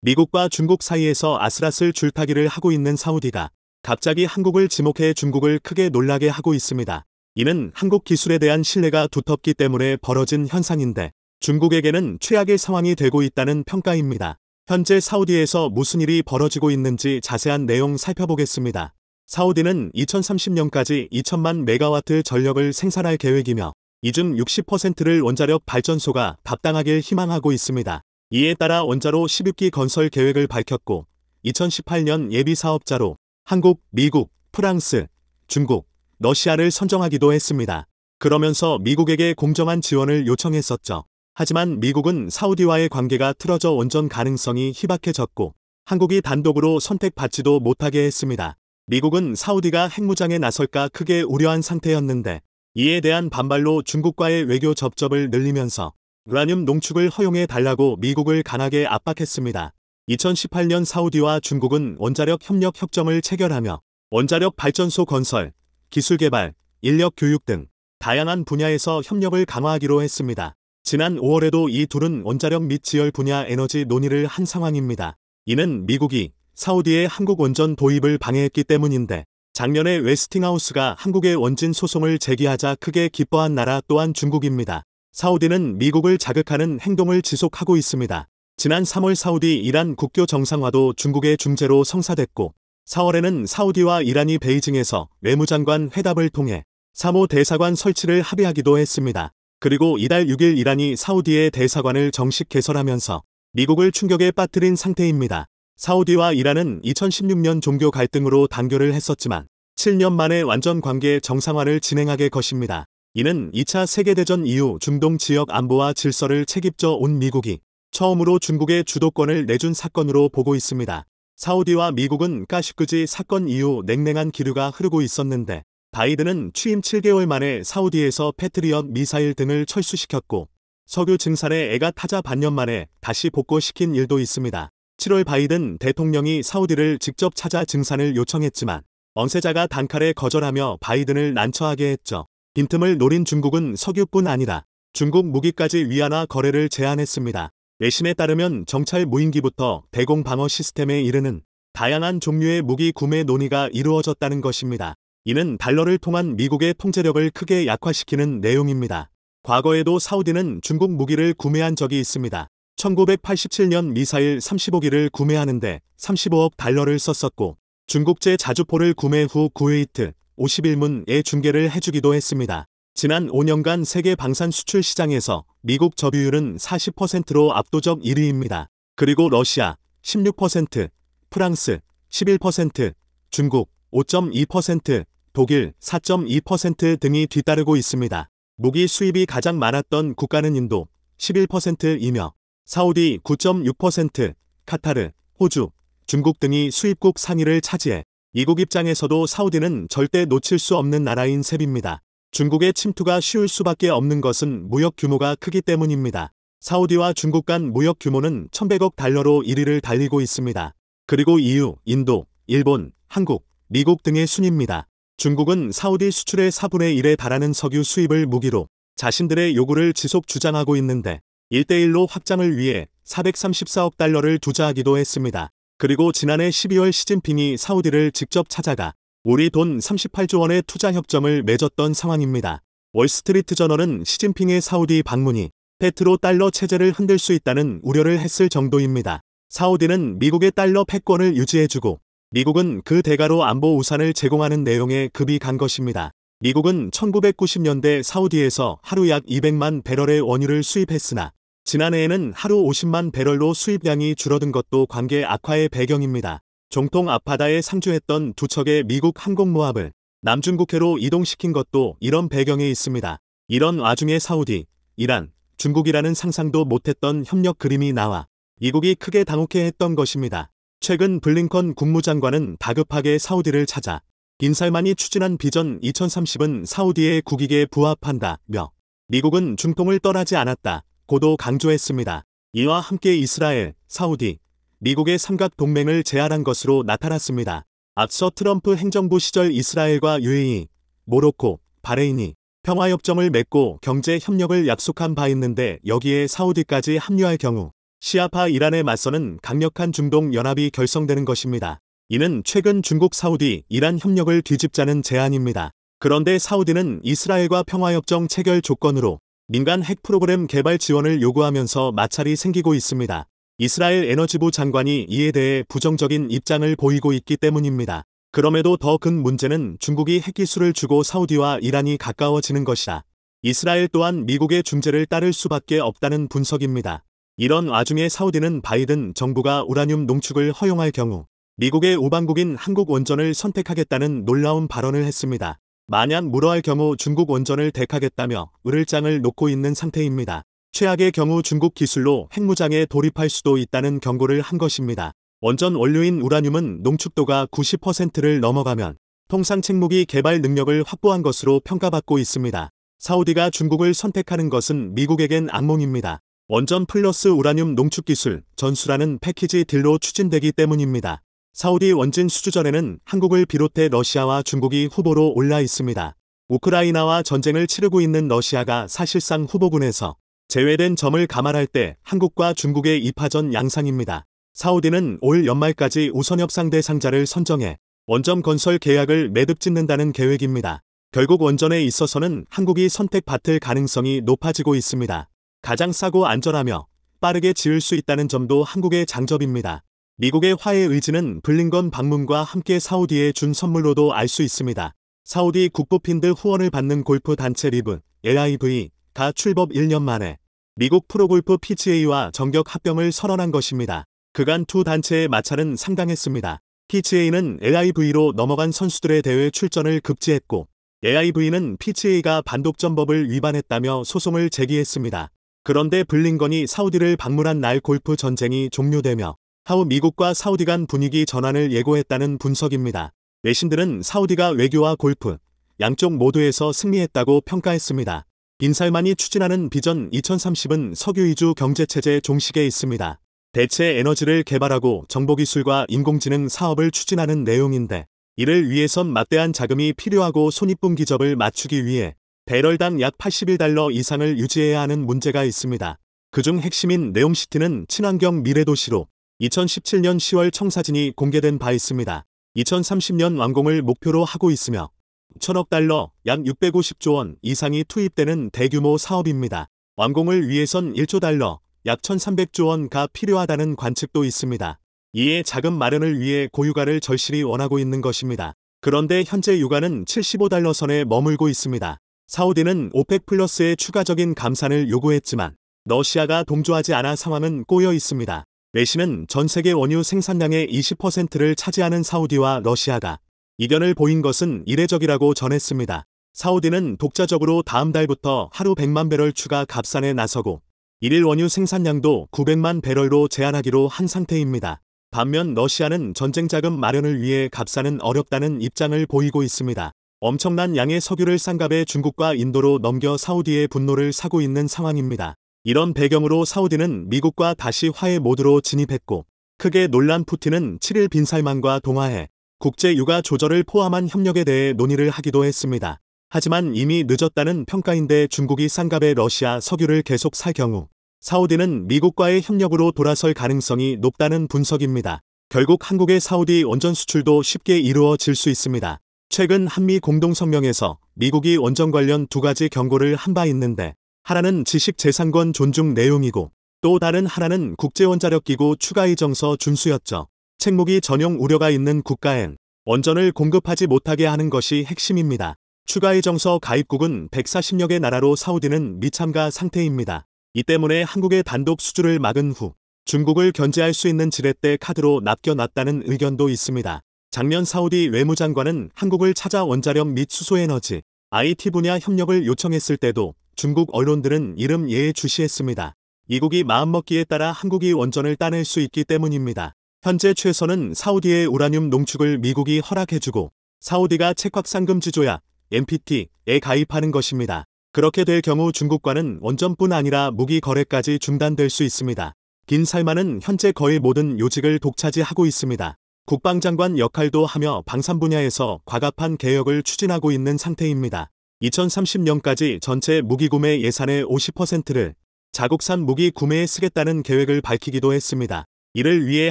미국과 중국 사이에서 아슬아슬 줄타기를 하고 있는 사우디가 갑자기 한국을 지목해 중국을 크게 놀라게 하고 있습니다. 이는 한국 기술에 대한 신뢰가 두텁기 때문에 벌어진 현상인데 중국에게는 최악의 상황이 되고 있다는 평가입니다. 현재 사우디에서 무슨 일이 벌어지고 있는지 자세한 내용 살펴보겠습니다. 사우디는 2030년까지 2천만 메가와트 전력을 생산할 계획이며 이 중 60%를 원자력 발전소가 답당하길 희망하고 있습니다. 이에 따라 원자로 16기 건설 계획을 밝혔고 2018년 예비 사업자로 한국, 미국, 프랑스, 중국, 러시아를 선정하기도 했습니다. 그러면서 미국에게 공정한 지원을 요청했었죠. 하지만 미국은 사우디와의 관계가 틀어져 원전 가능성이 희박해졌고 한국이 단독으로 선택받지도 못하게 했습니다. 미국은 사우디가 핵무장에 나설까 크게 우려한 상태였는데 이에 대한 반발로 중국과의 외교 접점을 늘리면서 우라늄 농축을 허용해 달라고 미국을 강하게 압박했습니다. 2018년 사우디와 중국은 원자력 협력 협정을 체결하며 원자력 발전소 건설, 기술 개발, 인력 교육 등 다양한 분야에서 협력을 강화하기로 했습니다. 지난 5월에도 이 둘은 원자력 및 지열 분야 에너지 논의를 한 상황입니다. 이는 미국이 사우디의 한국 원전 도입을 방해했기 때문인데 작년에 웨스팅하우스가 한국의 원진 소송을 제기하자 크게 기뻐한 나라 또한 중국입니다. 사우디는 미국을 자극하는 행동을 지속하고 있습니다. 지난 3월 사우디 이란 국교 정상화도 중국의 중재로 성사됐고 4월에는 사우디와 이란이 베이징에서 외무장관 회담을 통해 3호 대사관 설치를 합의하기도 했습니다. 그리고 이달 6일 이란이 사우디의 대사관을 정식 개설하면서 미국을 충격에 빠뜨린 상태입니다. 사우디와 이란은 2016년 종교 갈등으로 단결을 했었지만 7년 만에 완전 관계 정상화를 진행하게 것입니다. 이는 2차 세계대전 이후 중동 지역 안보와 질서를 책임져 온 미국이 처음으로 중국의 주도권을 내준 사건으로 보고 있습니다. 사우디와 미국은 까시크지 사건 이후 냉랭한 기류가 흐르고 있었는데 바이든은 취임 7개월 만에 사우디에서 패트리엇 미사일 등을 철수시켰고 석유 증산에 애가 타자 반년 만에 다시 복구시킨 일도 있습니다. 7월 바이든 대통령이 사우디를 직접 찾아 증산을 요청했지만 언세자가 단칼에 거절하며 바이든을 난처하게 했죠. 빈틈을 노린 중국은 석유뿐 아니라 중국 무기까지 위안화 거래를 제한했습니다. 내신에 따르면 정찰 무인기부터 대공 방어 시스템에 이르는 다양한 종류의 무기 구매 논의가 이루어졌다는 것입니다. 이는 달러를 통한 미국의 통제력을 크게 약화시키는 내용입니다. 과거에도 사우디는 중국 무기를 구매한 적이 있습니다. 1987년 미사일 35기를 구매하는데 35억 달러를 썼었고 중국제 자주포를 구매 후 구웨이트, 51문의 중계를 해주기도 했습니다. 지난 5년간 세계 방산 수출 시장에서 미국 저비율은 40%로 압도적 1위입니다. 그리고 러시아 16%, 프랑스 11%, 중국 5.2%, 독일 4.2% 등이 뒤따르고 있습니다. 무기 수입이 가장 많았던 국가는 인도 11%이며 사우디 9.6%, 카타르, 호주, 중국 등이 수입국 상위를 차지해 이국 입장에서도 사우디는 절대 놓칠 수 없는 나라인 셈입니다. 중국의 침투가 쉬울 수밖에 없는 것은 무역 규모가 크기 때문입니다. 사우디와 중국 간 무역 규모는 1100억 달러로 1위를 달리고 있습니다. 그리고 EU, 인도, 일본, 한국, 미국 등의 순입니다. 중국은 사우디 수출의 4분의 1에 달하는 석유 수입을 무기로 자신들의 요구를 지속 주장하고 있는데 1대1로 확장을 위해 434억 달러를 투자하기도 했습니다. 그리고 지난해 12월 시진핑이 사우디를 직접 찾아가 우리 돈 38조 원의 투자 협정을 맺었던 상황입니다. 월스트리트 저널은 시진핑의 사우디 방문이 페트로 달러 체제를 흔들 수 있다는 우려를 했을 정도입니다. 사우디는 미국의 달러 패권을 유지해주고 미국은 그 대가로 안보 우산을 제공하는 내용의 급이 간 것입니다. 미국은 1990년대 사우디에서 하루 약 200만 배럴의 원유를 수입했으나 지난해에는 하루 50만 배럴로 수입량이 줄어든 것도 관계 악화의 배경입니다. 종통 앞바다에 상주했던 두 척의 미국 항공모함을 남중국해로 이동시킨 것도 이런 배경에 있습니다. 이런 와중에 사우디, 이란, 중국이라는 상상도 못했던 협력 그림이 나와 이국이 크게 당혹해 했던 것입니다. 최근 블링컨 국무장관은 다급하게 사우디를 찾아 빈살만이 추진한 비전 2030은 사우디의 국익에 부합한다며 미국은 중통을 떠나지 않았다. 고도 강조했습니다. 이와 함께 이스라엘, 사우디, 미국의 삼각 동맹을 제안한 것으로 나타났습니다. 앞서 트럼프 행정부 시절 이스라엘과 UAE, 모로코, 바레인이 평화협정을 맺고 경제 협력을 약속한 바 있는데 여기에 사우디까지 합류할 경우 시아파 이란에 맞서는 강력한 중동 연합이 결성되는 것입니다. 이는 최근 중국 사우디 이란 협력을 뒤집자는 제안입니다. 그런데 사우디는 이스라엘과 평화협정 체결 조건으로 민간 핵 프로그램 개발 지원을 요구하면서 마찰이 생기고 있습니다. 이스라엘 에너지부 장관이 이에 대해 부정적인 입장을 보이고 있기 때문입니다. 그럼에도 더 큰 문제는 중국이 핵기술을 주고 사우디와 이란이 가까워지는 것이다. 이스라엘 또한 미국의 중재를 따를 수밖에 없다는 분석입니다. 이런 와중에 사우디는 바이든 정부가 우라늄 농축을 허용할 경우 미국의 우방국인 한국 원전을 선택하겠다는 놀라운 발언을 했습니다. 만약 물어할 경우 중국 원전을 택하겠다며 을을장을 놓고 있는 상태입니다. 최악의 경우 중국 기술로 핵무장에 돌입할 수도 있다는 경고를 한 것입니다. 원전 원료인 우라늄은 농축도가 90%를 넘어가면 통상 책무기 개발 능력을 확보한 것으로 평가받고 있습니다. 사우디가 중국을 선택하는 것은 미국에겐 악몽입니다. 원전 플러스 우라늄 농축기술 전수라는 패키지 딜로 추진되기 때문입니다. 사우디 원진 수주전에는 한국을 비롯해 러시아와 중국이 후보로 올라 있습니다. 우크라이나와 전쟁을 치르고 있는 러시아가 사실상 후보군에서 제외된 점을 감안할 때 한국과 중국의 2파전 양상입니다. 사우디는 올 연말까지 우선 협상 대상자를 선정해 원전 건설 계약을 매듭 짓는다는 계획입니다. 결국 원전에 있어서는 한국이 선택받을 가능성이 높아지고 있습니다. 가장 싸고 안전하며 빠르게 지을 수 있다는 점도 한국의 장점입니다. 미국의 화해 의지는 블링건 방문과 함께 사우디에 준 선물로도 알 수 있습니다. 사우디 국보핀들 후원을 받는 골프 단체 리브 LIV가 출범 1년 만에 미국 프로골프 PGA와 정격 합병을 선언한 것입니다. 그간 두 단체의 마찰은 상당했습니다. PGA는 LIV로 넘어간 선수들의 대회 출전을 급제했고 LIV는 PGA가 반독점법을 위반했다며 소송을 제기했습니다. 그런데 블링건이 사우디를 방문한 날 골프 전쟁이 종료되며 하우 미국과 사우디 간 분위기 전환을 예고했다는 분석입니다. 외신들은 사우디가 외교와 골프, 양쪽 모두에서 승리했다고 평가했습니다. 빈살만이 추진하는 비전 2030은 석유 이주 경제체제 종식에 있습니다. 대체 에너지를 개발하고 정보기술과 인공지능 사업을 추진하는 내용인데 이를 위해선 막대한 자금이 필요하고 손익분 기접을 맞추기 위해 배럴당 약 81달러 이상을 유지해야 하는 문제가 있습니다. 그중 핵심인 네옴시티는 친환경 미래도시로 2017년 10월 청사진이 공개된 바 있습니다. 2030년 완공을 목표로 하고 있으며 1 천억 달러 약 650조 원 이상이 투입되는 대규모 사업입니다. 완공을 위해선 1조 달러 약 1300조 원가 필요하다는 관측도 있습니다. 이에 자금 마련을 위해 고유가를 절실히 원하고 있는 것입니다. 그런데 현재 유가는 75달러 선에 머물고 있습니다. 사우디는 오펙 플러스의 추가적인 감산을 요구했지만 러시아가 동조하지 않아 상황은 꼬여 있습니다. 메시은전 세계 원유 생산량의 20%를 차지하는 사우디와 러시아가 이견을 보인 것은 이례적이라고 전했습니다. 사우디는 독자적으로 다음 달부터 하루 100만 배럴 추가 값산에 나서고 일일 원유 생산량도 900만 배럴로 제한하기로 한 상태입니다. 반면 러시아는 전쟁 자금 마련을 위해 값산은 어렵다는 입장을 보이고 있습니다. 엄청난 양의 석유를 싼 값에 중국과 인도로 넘겨 사우디의 분노를 사고 있는 상황입니다. 이런 배경으로 사우디는 미국과 다시 화해 모드로 진입했고 크게 논란 푸틴은 7일 빈살만과 동화해 국제 육아 조절을 포함한 협력에 대해 논의를 하기도 했습니다. 하지만 이미 늦었다는 평가인데 중국이 쌍갑에 러시아 석유를 계속 살 경우 사우디는 미국과의 협력으로 돌아설 가능성이 높다는 분석입니다. 결국 한국의 사우디 원전 수출도 쉽게 이루어질 수 있습니다. 최근 한미 공동성명에서 미국이 원전 관련 두 가지 경고를 한 바 있는데 하나는 지식 재산권 존중 내용이고 또 다른 하나는 국제원자력기구 추가의 정서 준수였죠. 책무기 전용 우려가 있는 국가엔 원전을 공급하지 못하게 하는 것이 핵심입니다. 추가의 정서 가입국은 140여 개 나라로 사우디는 미참가 상태입니다. 이 때문에 한국의 단독 수주를 막은 후 중국을 견제할 수 있는 지렛대 카드로 남겨놨다는 의견도 있습니다. 작년 사우디 외무장관은 한국을 찾아 원자력 및 수소에너지, IT 분야 협력을 요청했을 때도 중국 언론들은 이름 예에 주시했습니다. 이국이 마음먹기에 따라 한국이 원전을 따낼 수 있기 때문입니다. 현재 최선은 사우디의 우라늄 농축을 미국이 허락해주고 사우디가 책확상금지조약 NPT에 가입하는 것입니다. 그렇게 될 경우 중국과는 원전뿐 아니라 무기 거래까지 중단될 수 있습니다. 긴 살만은 현재 거의 모든 요직을 독차지하고 있습니다. 국방장관 역할도 하며 방산 분야에서 과감한 개혁을 추진하고 있는 상태입니다. 2030년까지 전체 무기 구매 예산의 50%를 자국산 무기 구매에 쓰겠다는 계획을 밝히기도 했습니다. 이를 위해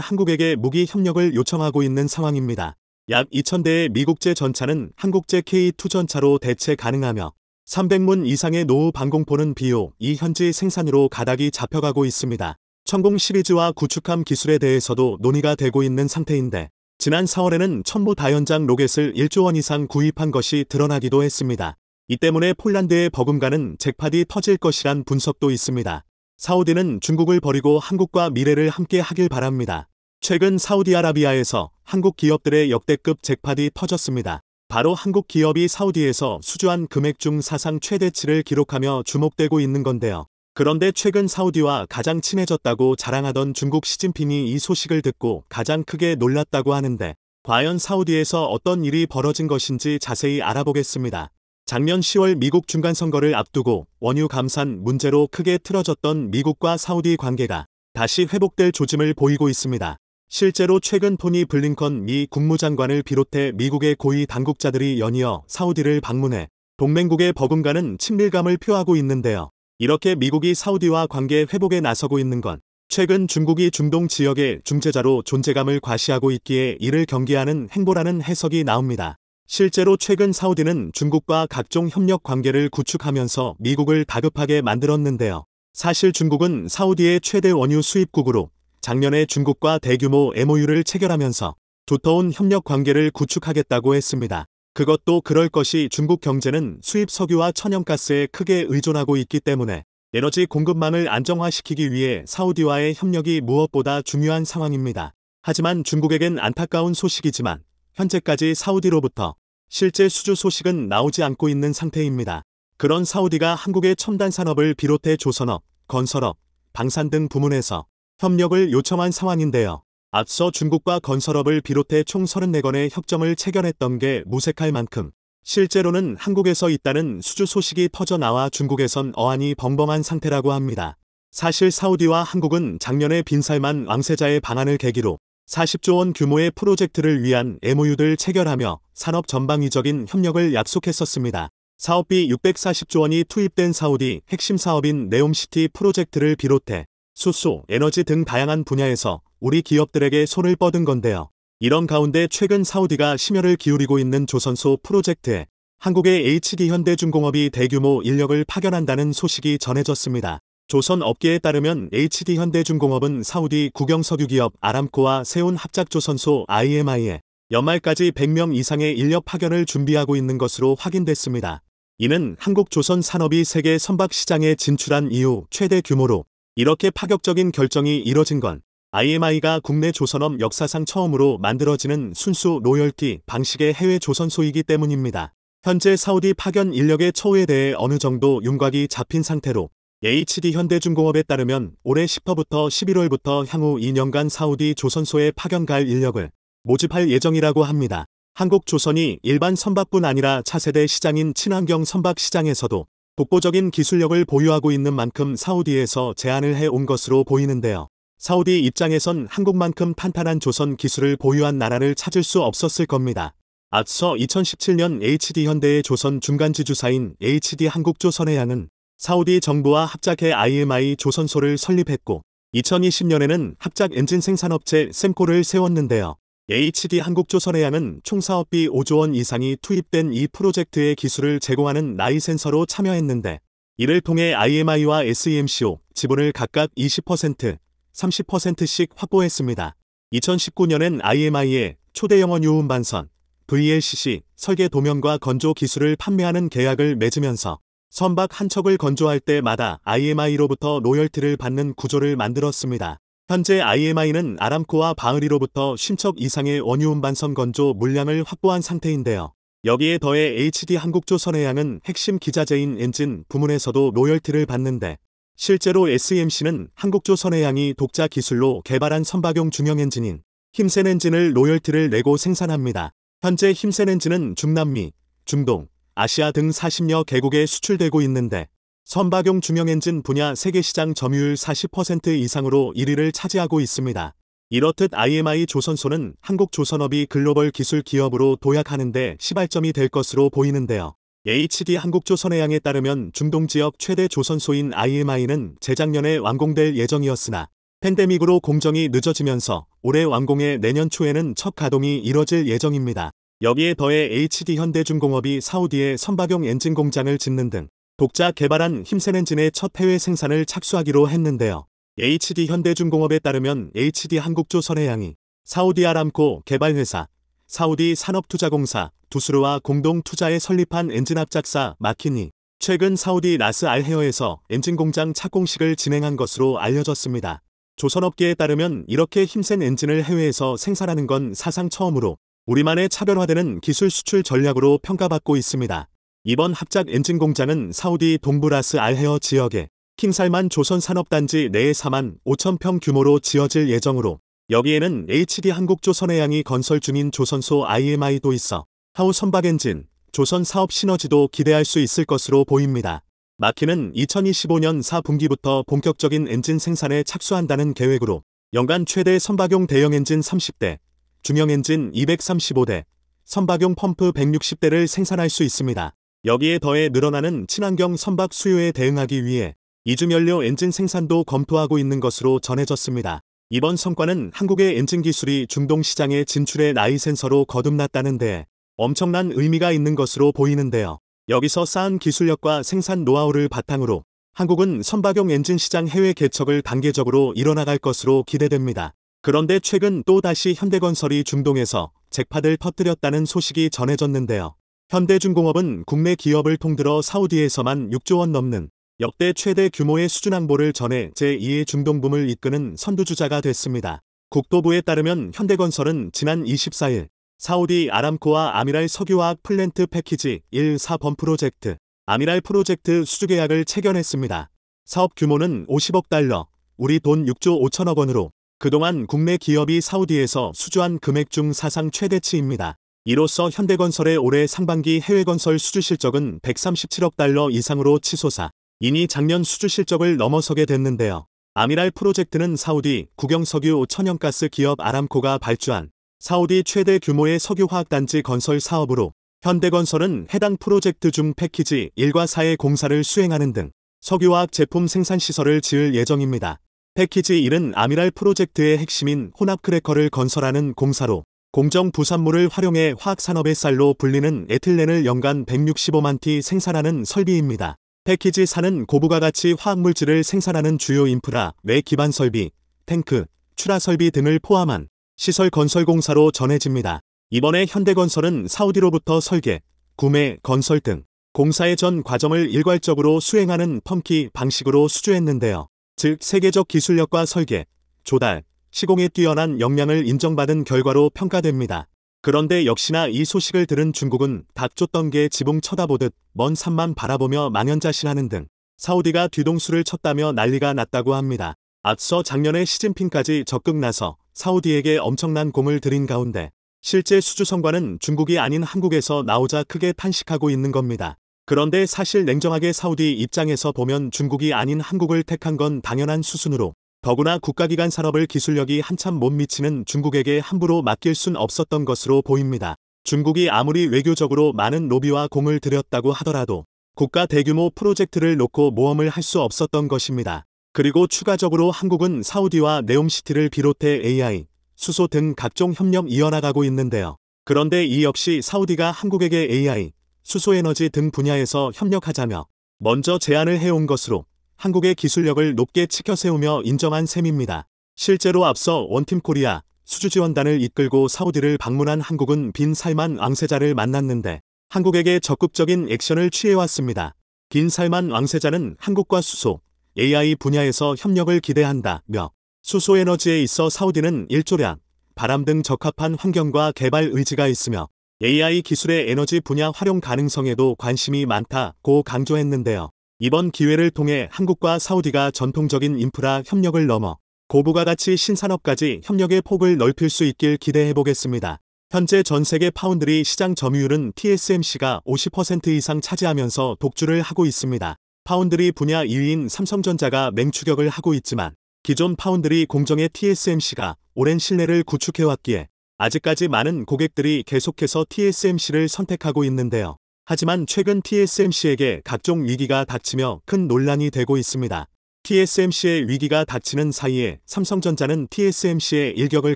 한국에게 무기 협력을 요청하고 있는 상황입니다. 약 2,000대의 미국제 전차는 한국제 K2 전차로 대체 가능하며 300문 이상의 노후 방공포는 비오 이 현지 생산으로 가닥이 잡혀가고 있습니다. 천공 시리즈와 구축함 기술에 대해서도 논의가 되고 있는 상태인데 지난 4월에는 천부 다연장 로켓을 1조 원 이상 구입한 것이 드러나기도 했습니다. 이 때문에 폴란드의 버금가는 잭팟이 터질 것이란 분석도 있습니다. 사우디는 중국을 버리고 한국과 미래를 함께 하길 바랍니다. 최근 사우디아라비아에서 한국 기업들의 역대급 잭팟이 터졌습니다. 바로 한국 기업이 사우디에서 수주한 금액 중 사상 최대치를 기록하며 주목되고 있는 건데요. 그런데 최근 사우디와 가장 친해졌다고 자랑하던 중국 시진핑이 이 소식을 듣고 가장 크게 놀랐다고 하는데 과연 사우디에서 어떤 일이 벌어진 것인지 자세히 알아보겠습니다. 작년 10월 미국 중간선거를 앞두고 원유 감산 문제로 크게 틀어졌던 미국과 사우디 관계가 다시 회복될 조짐을 보이고 있습니다. 실제로 최근 토니 블링컨 미 국무장관을 비롯해 미국의 고위 당국자들이 연이어 사우디를 방문해 동맹국의 버금가는 친밀감을 표하고 있는데요. 이렇게 미국이 사우디와 관계 회복에 나서고 있는 건 최근 중국이 중동 지역의 중재자로 존재감을 과시하고 있기에 이를 경계하는 행보라는 해석이 나옵니다. 실제로 최근 사우디는 중국과 각종 협력 관계를 구축하면서 미국을 다급하게 만들었는데요. 사실 중국은 사우디의 최대 원유 수입국으로 작년에 중국과 대규모 MOU를 체결하면서 두터운 협력 관계를 구축하겠다고 했습니다. 그것도 그럴 것이 중국 경제는 수입 석유와 천연가스에 크게 의존하고 있기 때문에 에너지 공급망을 안정화시키기 위해 사우디와의 협력이 무엇보다 중요한 상황입니다. 하지만 중국에겐 안타까운 소식이지만 현재까지 사우디로부터 실제 수주 소식은 나오지 않고 있는 상태입니다. 그런 사우디가 한국의 첨단 산업을 비롯해 조선업, 건설업, 방산 등 부문에서 협력을 요청한 상황인데요. 앞서 중국과 건설업을 비롯해 총 34건의 협정을 체결했던 게 무색할 만큼 실제로는 한국에서 있다는 수주 소식이 퍼져나와 중국에선 어안이 벙벙한 상태라고 합니다. 사실 사우디와 한국은 작년에 빈살만 왕세자의 방안을 계기로 40조 원 규모의 프로젝트를 위한 MOU들 체결하며 산업 전방위적인 협력을 약속했었습니다. 사업비 640조 원이 투입된 사우디 핵심 사업인 네옴시티 프로젝트를 비롯해 수소, 에너지 등 다양한 분야에서 우리 기업들에게 손을 뻗은 건데요. 이런 가운데 최근 사우디가 심혈을 기울이고 있는 조선소 프로젝트에 한국의 H기 현대중공업이 대규모 인력을 파견한다는 소식이 전해졌습니다. 조선 업계에 따르면 HD현대중공업은 사우디 국영석유기업 아람코와 세운 합작조선소 IMI에 연말까지 100명 이상의 인력 파견을 준비하고 있는 것으로 확인됐습니다. 이는 한국 조선 산업이 세계 선박 시장에 진출한 이후 최대 규모로 이렇게 파격적인 결정이 이뤄진 건 IMI가 국내 조선업 역사상 처음으로 만들어지는 순수 로열티 방식의 해외 조선소이기 때문입니다. 현재 사우디 파견 인력의 처우에 대해 어느 정도 윤곽이 잡힌 상태로 HD 현대중공업에 따르면 올해 10월부터 11월부터 향후 2년간 사우디 조선소에 파견 갈 인력을 모집할 예정이라고 합니다. 한국조선이 일반 선박뿐 아니라 차세대 시장인 친환경 선박 시장에서도 독보적인 기술력을 보유하고 있는 만큼 사우디에서 제안을 해 온 것으로 보이는데요. 사우디 입장에선 한국만큼 탄탄한 조선 기술을 보유한 나라를 찾을 수 없었을 겁니다. 앞서 2017년 HD현대의 조선 중간지주사인 h d 한국조선의양은 사우디 정부와 합작해 IMI 조선소를 설립했고 2020년에는 합작 엔진 생산업체 샘코를 세웠는데요. HD 한국조선해양은 총 사업비 5조 원 이상이 투입된 이 프로젝트의 기술을 제공하는 나이 센서로 참여했는데 이를 통해 IMI와 SEMCO 지분을 각각 20%, 30%씩 확보했습니다. 2019년엔 IMI에 초대 영원 유음 반선, VLCC 설계 도면과 건조 기술을 판매하는 계약을 맺으면서 선박 한 척을 건조할 때마다 IMI로부터 로열티를 받는 구조를 만들었습니다. 현재 IMI는 아람코와 바흐리로부터 10척 이상의 원유운반선 건조 물량을 확보한 상태인데요. 여기에 더해 HD 한국조선해양은 핵심 기자재인 엔진 부문에서도 로열티를 받는데 실제로 SMC는 e 한국조선해양이 독자 기술로 개발한 선박용 중형 엔진인 힘센 엔진을 로열티를 내고 생산합니다. 현재 힘센 엔진은 중남미, 중동, 아시아 등 40여 개국에 수출되고 있는데 선박용 중형엔진 분야 세계 시장 점유율 40% 이상으로 1위를 차지하고 있습니다. 이렇듯 IMI 조선소는 한국조선업이 글로벌 기술 기업으로 도약하는 데 시발점이 될 것으로 보이는데요. HD 한국조선의양에 따르면 중동 지역 최대 조선소인 IMI는 재작년에 완공될 예정이었으나 팬데믹으로 공정이 늦어지면서 올해 완공해 내년 초에는 첫 가동이 이뤄질 예정입니다. 여기에 더해 HD 현대중공업이 사우디에 선박용 엔진 공장을 짓는 등 독자 개발한 힘센 엔진의 첫 해외 생산을 착수하기로 했는데요. HD 현대중공업에 따르면 HD 한국조선의 양이 사우디아람코 개발회사, 사우디 산업투자공사, 두스르와 공동 투자에 설립한 엔진 합작사 마키니, 최근 사우디 라스 알헤어에서 엔진 공장 착공식을 진행한 것으로 알려졌습니다. 조선업계에 따르면 이렇게 힘센 엔진을 해외에서 생산하는 건 사상 처음으로 우리만의 차별화되는 기술 수출 전략으로 평가받고 있습니다. 이번 합작 엔진 공장은 사우디 동부라스 알헤어 지역에 킹살만 조선산업단지 내에 4만 5천 평 규모로 지어질 예정으로 여기에는 HD 한국조선의 양이 건설 중인 조선소 IMI도 있어 하우 선박 엔진, 조선 사업 시너지도 기대할 수 있을 것으로 보입니다. 마키는 2025년 4분기부터 본격적인 엔진 생산에 착수한다는 계획으로 연간 최대 선박용 대형 엔진 30대, 중형 엔진 235대, 선박용 펌프 160대를 생산할 수 있습니다. 여기에 더해 늘어나는 친환경 선박 수요에 대응하기 위해 이중연료 엔진 생산도 검토하고 있는 것으로 전해졌습니다. 이번 성과는 한국의 엔진 기술이 중동 시장에 진출해 나이센서로 거듭났다는데 엄청난 의미가 있는 것으로 보이는데요. 여기서 쌓은 기술력과 생산 노하우를 바탕으로 한국은 선박용 엔진 시장 해외 개척을 단계적으로 이뤄나갈 것으로 기대됩니다. 그런데 최근 또다시 현대건설이 중동에서 잭팟을 퍼뜨렸다는 소식이 전해졌는데요. 현대중공업은 국내 기업을 통들어 사우디에서만 6조 원 넘는 역대 최대 규모의 수준 항보를 전해 제2의 중동붐을 이끄는 선두주자가 됐습니다. 국토부에 따르면 현대건설은 지난 24일 사우디 아람코와 아미랄 석유화학 플랜트 패키지 1 4번 프로젝트 아미랄 프로젝트 수주계약을 체결했습니다. 사업 규모는 50억 달러, 우리 돈 6조 5천억 원으로 그동안 국내 기업이 사우디에서 수주한 금액 중 사상 최대치입니다. 이로써 현대건설의 올해 상반기 해외건설 수주 실적은 137억 달러 이상으로 치솟아 이미 작년 수주 실적을 넘어서게 됐는데요. 아미랄 프로젝트는 사우디 국영석유 천연가스 기업 아람코가 발주한 사우디 최대 규모의 석유화학단지 건설 사업으로 현대건설은 해당 프로젝트 중 패키지 1과 4의 공사를 수행하는 등 석유화학 제품 생산시설을 지을 예정입니다. 패키지 1은 아미랄 프로젝트의 핵심인 혼합 크래커를 건설하는 공사로 공정 부산물을 활용해 화학산업의 쌀로 불리는 에틸렌을 연간 165만 티 생산하는 설비입니다. 패키지 4는 고부가가치 화학물질을 생산하는 주요 인프라, 내 기반 설비, 탱크, 출하 설비 등을 포함한 시설 건설 공사로 전해집니다. 이번에 현대건설은 사우디로부터 설계, 구매, 건설 등 공사의 전 과정을 일괄적으로 수행하는 펌키 방식으로 수주했는데요. 즉 세계적 기술력과 설계, 조달, 시공에 뛰어난 역량을 인정받은 결과로 평가됩니다. 그런데 역시나 이 소식을 들은 중국은 닥쳤던 게 지붕 쳐다보듯 먼 산만 바라보며 망연자실하는 등 사우디가 뒤동수를 쳤다며 난리가 났다고 합니다. 앞서 작년에 시진핑까지 적극 나서 사우디에게 엄청난 공을 들인 가운데 실제 수주 성과는 중국이 아닌 한국에서 나오자 크게 탄식하고 있는 겁니다. 그런데 사실 냉정하게 사우디 입장에서 보면 중국이 아닌 한국을 택한 건 당연한 수순으로 더구나 국가기관 산업을 기술력이 한참 못 미치는 중국에게 함부로 맡길 순 없었던 것으로 보입니다. 중국이 아무리 외교적으로 많은 로비와 공을 들였다고 하더라도 국가 대규모 프로젝트를 놓고 모험을 할 수 없었던 것입니다. 그리고 추가적으로 한국은 사우디와 네옴시티를 비롯해 AI, 수소 등 각종 협력 이어나가고 있는데요. 그런데 이 역시 사우디가 한국에게 AI, 수소에너지 등 분야에서 협력하자며 먼저 제안을 해온 것으로 한국의 기술력을 높게 치켜세우며 인정한 셈입니다. 실제로 앞서 원팀 코리아 수주지원단을 이끌고 사우디를 방문한 한국은 빈 살만 왕세자를 만났는데 한국에게 적극적인 액션을 취해왔습니다. 빈 살만 왕세자는 한국과 수소, AI 분야에서 협력을 기대한다며 수소에너지에 있어 사우디는 일조량, 바람 등 적합한 환경과 개발 의지가 있으며 AI 기술의 에너지 분야 활용 가능성에도 관심이 많다고 강조했는데요. 이번 기회를 통해 한국과 사우디가 전통적인 인프라 협력을 넘어 고부가 가치 신산업까지 협력의 폭을 넓힐 수 있길 기대해보겠습니다. 현재 전 세계 파운드리 시장 점유율은 TSMC가 50% 이상 차지하면서 독주를 하고 있습니다. 파운드리 분야 2위인 삼성전자가 맹추격을 하고 있지만 기존 파운드리 공정의 TSMC가 오랜 신뢰를 구축해왔기에 아직까지 많은 고객들이 계속해서 TSMC를 선택하고 있는데요. 하지만 최근 TSMC에게 각종 위기가 닥치며 큰 논란이 되고 있습니다. TSMC의 위기가 닥치는 사이에 삼성전자는 TSMC의 일격을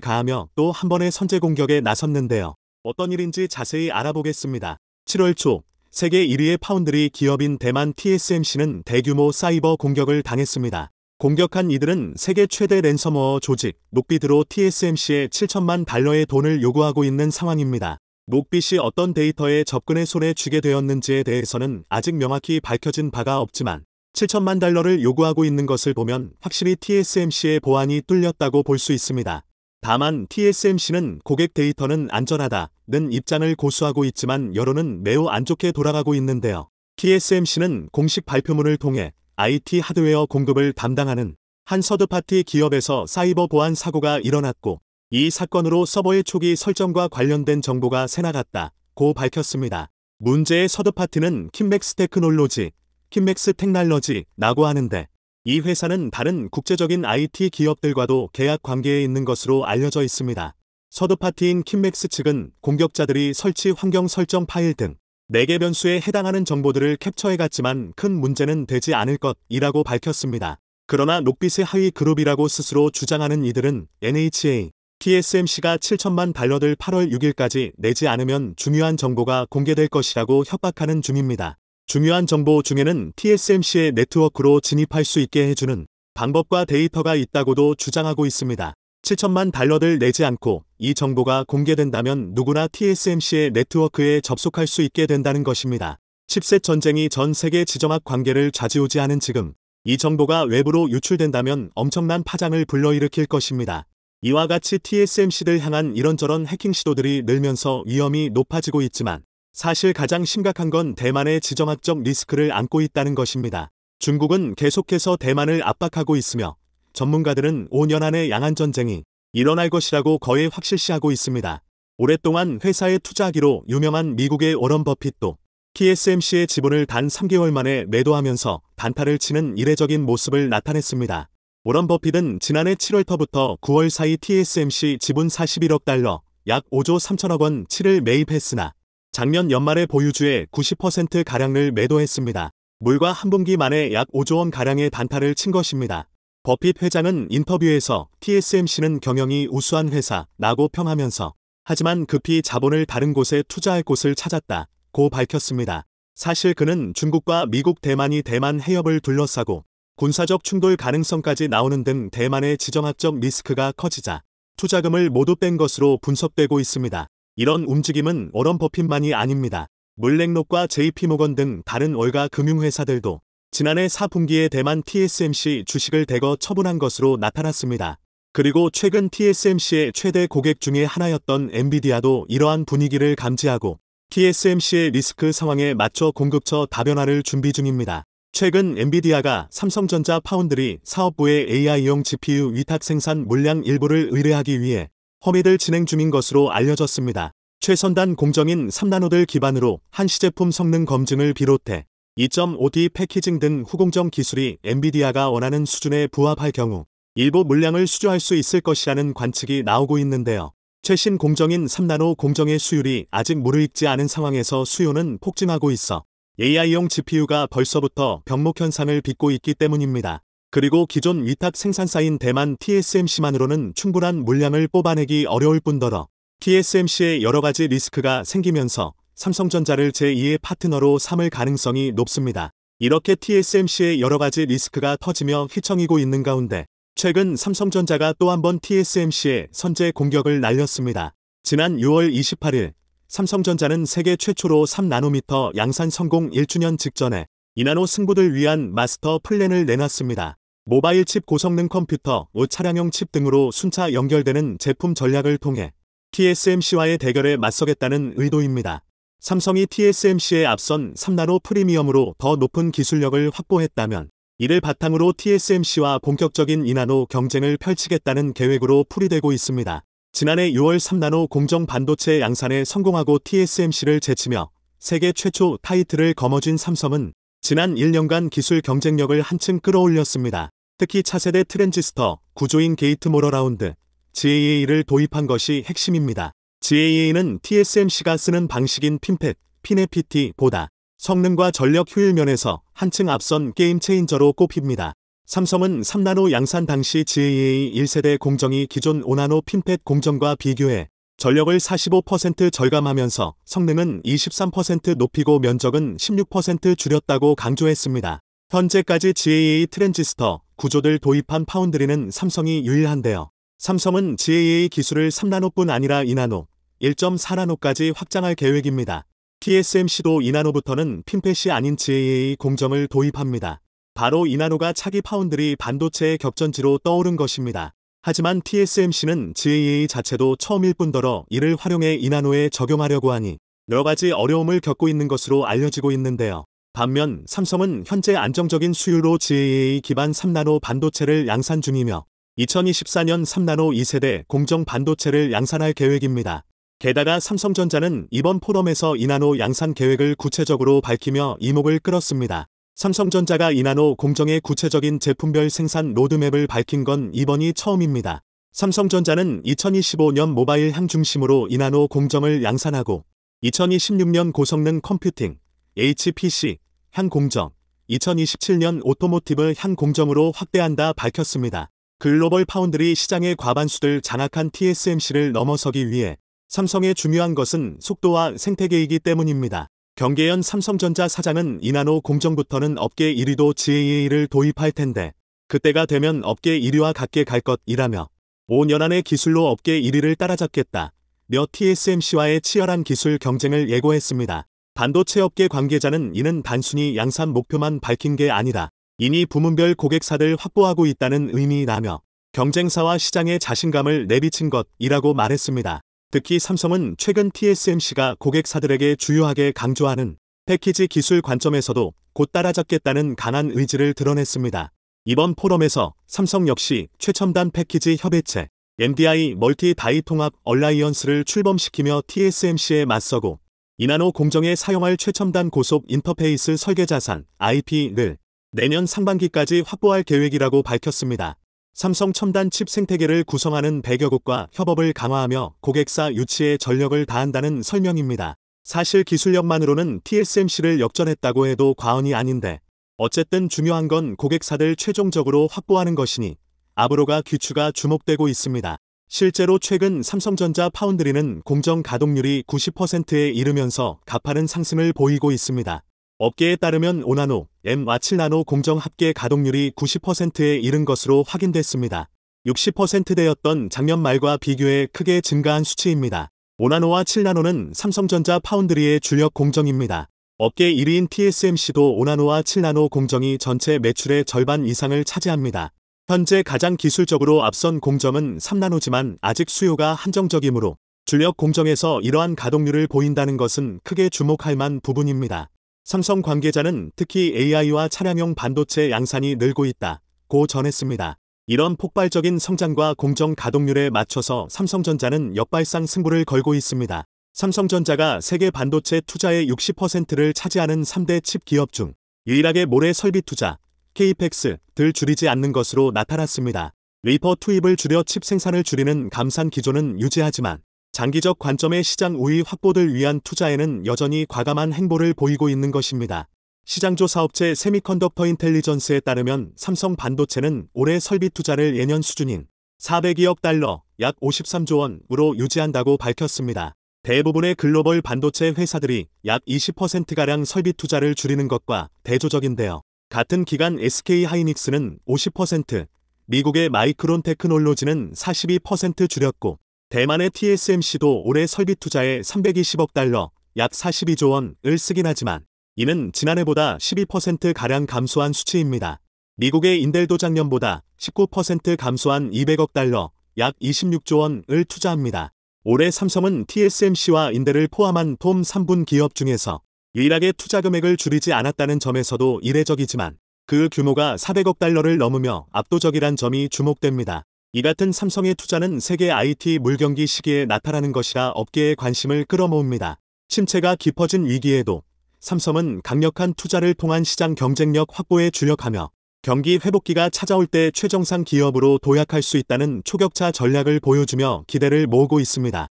가하며 또 한 번의 선제 공격에 나섰는데요. 어떤 일인지 자세히 알아보겠습니다. 7월 초 세계 1위의 파운드리 기업인 대만 TSMC는 대규모 사이버 공격을 당했습니다. 공격한 이들은 세계 최대 랜섬워어 조직 녹비드로 TSMC의 7천만 달러의 돈을 요구하고 있는 상황입니다. 녹빛이 어떤 데이터에 접근해 손에 쥐게 되었는지에 대해서는 아직 명확히 밝혀진 바가 없지만 7천만 달러를 요구하고 있는 것을 보면 확실히 TSMC의 보안이 뚫렸다고 볼 수 있습니다. 다만 TSMC는 고객 데이터는 안전하다는 입장을 고수하고 있지만 여론은 매우 안 좋게 돌아가고 있는데요. TSMC는 공식 발표문을 통해 IT 하드웨어 공급을 담당하는 한 서드파티 기업에서 사이버 보안 사고가 일어났고 이 사건으로 서버의 초기 설정과 관련된 정보가 새나갔다 고 밝혔습니다. 문제의 서드파티는 킨맥스 테크놀로지, 킨맥스 테크놀로지라고 하는데 이 회사는 다른 국제적인 IT 기업들과도 계약 관계에 있는 것으로 알려져 있습니다. 서드파티인 킨맥스 측은 공격자들이 설치 환경 설정 파일 등 4개 변수에 해당하는 정보들을 캡처해갔지만 큰 문제는 되지 않을 것이라고 밝혔습니다. 그러나 록빛의 하위 그룹이라고 스스로 주장하는 이들은 NHA, TSMC가 7천만 달러를 8월 6일까지 내지 않으면 중요한 정보가 공개될 것이라고 협박하는 중입니다. 중요한 정보 중에는 TSMC의 네트워크로 진입할 수 있게 해주는 방법과 데이터가 있다고도 주장하고 있습니다. 7천만 달러를 내지 않고 이 정보가 공개된다면 누구나 TSMC의 네트워크에 접속할 수 있게 된다는 것입니다. 10세 전쟁이 전 세계 지정학 관계를 좌지우지하는 지금 이 정보가 외부로 유출된다면 엄청난 파장을 불러일으킬 것입니다. 이와 같이 TSMC를 향한 이런저런 해킹 시도들이 늘면서 위험이 높아지고 있지만 사실 가장 심각한 건 대만의 지정학적 리스크를 안고 있다는 것입니다. 중국은 계속해서 대만을 압박하고 있으며 전문가들은 5년 안에 양안 전쟁이 일어날 것이라고 거의 확실시하고 있습니다. 오랫동안 회사에 투자하기로 유명한 미국의 워런 버핏도 TSMC의 지분을 단 3개월 만에 매도하면서 반타를 치는 이례적인 모습을 나타냈습니다. 워런 버핏은 지난해 7월부터 9월 사이 TSMC 지분 41억 달러, 약 5조 3천억 원 7을 매입했으나 작년 연말에 보유주의 90%가량을 매도했습니다. 물과 한 분기 만에 약 5조 원 가량의 반타를친 것입니다. 버핏 회장은 인터뷰에서 TSMC는 경영이 우수한 회사라고 평하면서 하지만 급히 자본을 다른 곳에 투자할 곳을 찾았다 고 밝혔습니다. 사실 그는 중국과 미국 대만이 대만 해협을 둘러싸고 군사적 충돌 가능성까지 나오는 등 대만의 지정학적 리스크가 커지자 투자금을 모두 뺀 것으로 분석되고 있습니다. 이런 움직임은 워런 버핏만이 아닙니다. 물랭록과 JP모건 등 다른 월가 금융회사들도 지난해 4분기에 대만 TSMC 주식을 대거 처분한 것으로 나타났습니다. 그리고 최근 TSMC의 최대 고객 중에 하나였던 엔비디아도 이러한 분위기를 감지하고 TSMC의 리스크 상황에 맞춰 공급처 다변화를 준비 중입니다. 최근 엔비디아가 삼성전자 파운드리 사업부의 AI용 GPU 위탁 생산 물량 일부를 의뢰하기 위해 허의를 진행 중인 것으로 알려졌습니다. 최선단 공정인 3나노들 기반으로 한시 제품 성능 검증을 비롯해 2.5D 패키징 등 후공정 기술이 엔비디아가 원하는 수준에 부합할 경우 일부 물량을 수주할 수 있을 것이라는 관측이 나오고 있는데요. 최신 공정인 3나노 공정의 수율이 아직 무르익지 않은 상황에서 수요는 폭증하고 있어 AI용 GPU가 벌써부터 병목 현상을 빚고 있기 때문입니다. 그리고 기존 위탁 생산사인 대만 TSMC만으로는 충분한 물량을 뽑아내기 어려울 뿐더러 TSMC의 여러 가지 리스크가 생기면서 삼성전자를 제2의 파트너로 삼을 가능성이 높습니다. 이렇게 TSMC의 여러가지 리스크가 터지며 휘청이고 있는 가운데 최근 삼성전자가 또 한번 TSMC의 선제 공격을 날렸습니다. 지난 6월 28일 삼성전자는 세계 최초로 3나노미터 양산 성공 1주년 직전에 2나노 승부를 위한 마스터 플랜을 내놨습니다. 모바일 칩 고성능 컴퓨터, 5차량용 칩 등으로 순차 연결되는 제품 전략을 통해 TSMC와의 대결에 맞서겠다는 의도입니다. 삼성이 TSMC에 앞선 3나노 프리미엄으로 더 높은 기술력을 확보했다면 이를 바탕으로 TSMC와 본격적인 2나노 경쟁을 펼치겠다는 계획으로 풀이되고 있습니다. 지난해 6월 3나노 공정 반도체 양산에 성공하고 TSMC를 제치며 세계 최초 타이틀을 거머쥔 삼성은 지난 1년간 기술 경쟁력을 한층 끌어올렸습니다. 특히 차세대 트랜지스터, 구조인 게이트 모러라운드, GAA를 도입한 것이 핵심입니다. GAA는 TSMC가 쓰는 방식인 핀펫, 피네피티보다 성능과 전력 효율 면에서 한층 앞선 게임 체인저로 꼽힙니다. 삼성은 3나노 양산 당시 GAA 1세대 공정이 기존 5나노 핀펫 공정과 비교해 전력을 45% 절감하면서 성능은 23% 높이고 면적은 16% 줄였다고 강조했습니다. 현재까지 GAA 트랜지스터 구조들 도입한 파운드리는 삼성이 유일한데요. 삼성은 GAA 기술을 3나노뿐 아니라 2나노, 1.4나노까지 확장할 계획입니다. TSMC도 2나노부터는 핀펫이 아닌 GAA 공정을 도입합니다. 바로 2나노가 차기 파운드리 반도체의 격전지로 떠오른 것입니다. 하지만 TSMC는 GAA 자체도 처음일 뿐더러 이를 활용해 2나노에 적용하려고 하니 여러 가지 어려움을 겪고 있는 것으로 알려지고 있는데요. 반면 삼성은 현재 안정적인 수율로 GAA 기반 3나노 반도체를 양산 중이며 2024년 3나노 2세대 공정 반도체를 양산할 계획입니다. 게다가 삼성전자는 이번 포럼에서 이나노 양산 계획을 구체적으로 밝히며 이목을 끌었습니다. 삼성전자가 이나노 공정의 구체적인 제품별 생산 로드맵을 밝힌 건 이번이 처음입니다. 삼성전자는 2025년 모바일 향 중심으로 이나노 공정을 양산하고 2026년 고성능 컴퓨팅, HPC, 향 공정, 2027년 오토모티브 향 공정으로 확대한다 밝혔습니다. 글로벌 파운드리 시장의 과반수들 장악한 TSMC를 넘어서기 위해 삼성의 중요한 것은 속도와 생태계이기 때문입니다. 경계현 삼성전자 사장은 이나노 공정부터는 업계 1위도 GAA를 도입할 텐데 그때가 되면 업계 1위와 같게 갈 것이라며 5년 안에 기술로 업계 1위를 따라잡겠다. 며 TSMC와의 치열한 기술 경쟁을 예고했습니다. 반도체 업계 관계자는 이는 단순히 양산 목표만 밝힌 게 아니라 이미 부문별 고객사들 확보하고 있다는 의미라며 경쟁사와 시장의 자신감을 내비친 것이라고 말했습니다. 특히 삼성은 최근 TSMC가 고객사들에게 주요하게 강조하는 패키지 기술 관점에서도 곧 따라잡겠다는 강한 의지를 드러냈습니다. 이번 포럼에서 삼성 역시 최첨단 패키지 협의체 MDI 멀티 다이 통합 얼라이언스를 출범시키며 TSMC에 맞서고 이나노 공정에 사용할 최첨단 고속 인터페이스 설계 자산 IP를 내년 상반기까지 확보할 계획이라고 밝혔습니다. 삼성 첨단 칩 생태계를 구성하는 100여 국과 협업을 강화하며 고객사 유치에 전력을 다한다는 설명입니다. 사실 기술력만으로는 TSMC를 역전했다고 해도 과언이 아닌데 어쨌든 중요한 건 고객사들 최종적으로 확보하는 것이니 앞으로가 귀추가 주목되고 있습니다. 실제로 최근 삼성전자 파운드리는 공정 가동률이 90%에 이르면서 가파른 상승을 보이고 있습니다. 업계에 따르면 5나노, M와 7나노 공정 합계 가동률이 90%에 이른 것으로 확인됐습니다. 60%대였던 작년 말과 비교해 크게 증가한 수치입니다. 5나노와 7나노는 삼성전자 파운드리의 주력 공정입니다. 업계 1위인 TSMC도 5나노와 7나노 공정이 전체 매출의 절반 이상을 차지합니다. 현재 가장 기술적으로 앞선 공정은 3나노지만 아직 수요가 한정적이므로 주력 공정에서 이러한 가동률을 보인다는 것은 크게 주목할 만 부분입니다. 삼성 관계자는 특히 AI와 차량용 반도체 양산이 늘고 있다. 고 전했습니다. 이런 폭발적인 성장과 공정 가동률에 맞춰서 삼성전자는 역발상 승부를 걸고 있습니다. 삼성전자가 세계 반도체 투자의 60%를 차지하는 3대 칩 기업 중 유일하게 모래 설비 투자, KPEX 들 줄이지 않는 것으로 나타났습니다. 리퍼 투입을 줄여 칩 생산을 줄이는 감산 기조는 유지하지만 장기적 관점의 시장 우위 확보를 위한 투자에는 여전히 과감한 행보를 보이고 있는 것입니다. 시장조 사업체 세미컨덕터 인텔리전스에 따르면 삼성 반도체는 올해 설비 투자를 예년 수준인 402억 달러, 약 53조 원으로 유지한다고 밝혔습니다. 대부분의 글로벌 반도체 회사들이 약 20%가량 설비 투자를 줄이는 것과 대조적인데요. 같은 기간 SK 하이닉스는 50%, 미국의 마이크론 테크놀로지는 42% 줄였고 대만의 TSMC도 올해 설비 투자에 320억 달러, 약 42조 원을 쓰긴 하지만 이는 지난해보다 12%가량 감소한 수치입니다. 미국의 인델도 작년보다 19% 감소한 200억 달러, 약 26조 원을 투자합니다. 올해 삼성은 TSMC와 인델을 포함한 톰 3분 기업 중에서 유일하게 투자 금액을 줄이지 않았다는 점에서도 이례적이지만 그 규모가 400억 달러를 넘으며 압도적이란 점이 주목됩니다. 이 같은 삼성의 투자는 세계 IT 물경기 시기에 나타나는 것이라 업계의 관심을 끌어모읍니다. 침체가 깊어진 위기에도 삼성은 강력한 투자를 통한 시장 경쟁력 확보에 주력하며 경기 회복기가 찾아올 때 최정상 기업으로 도약할 수 있다는 초격차 전략을 보여주며 기대를 모으고 있습니다.